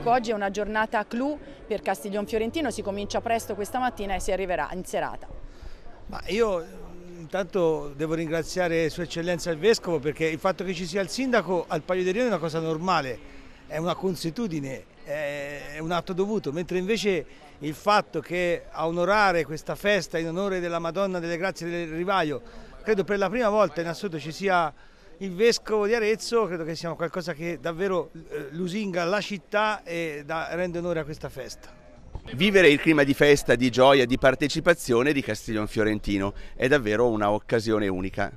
sindaco, oggi è una giornata clou per Castiglion Fiorentino, si comincia presto questa mattina e si arriverà in serata. Ma io eh, intanto devo ringraziare Sua Eccellenza il Vescovo perché il fatto che ci sia il sindaco al Paglio di Rione è una cosa normale, è una consuetudine, è un atto dovuto, mentre invece il fatto che a onorare questa festa in onore della Madonna delle Grazie del Rivaio, credo per la prima volta in assoluto ci sia il vescovo di Arezzo, credo che sia qualcosa che davvero eh, lusinga la città e da, rende onore a questa festa. Vivere il clima di festa, di gioia, di partecipazione di Castiglione Fiorentino è davvero un'occasione unica.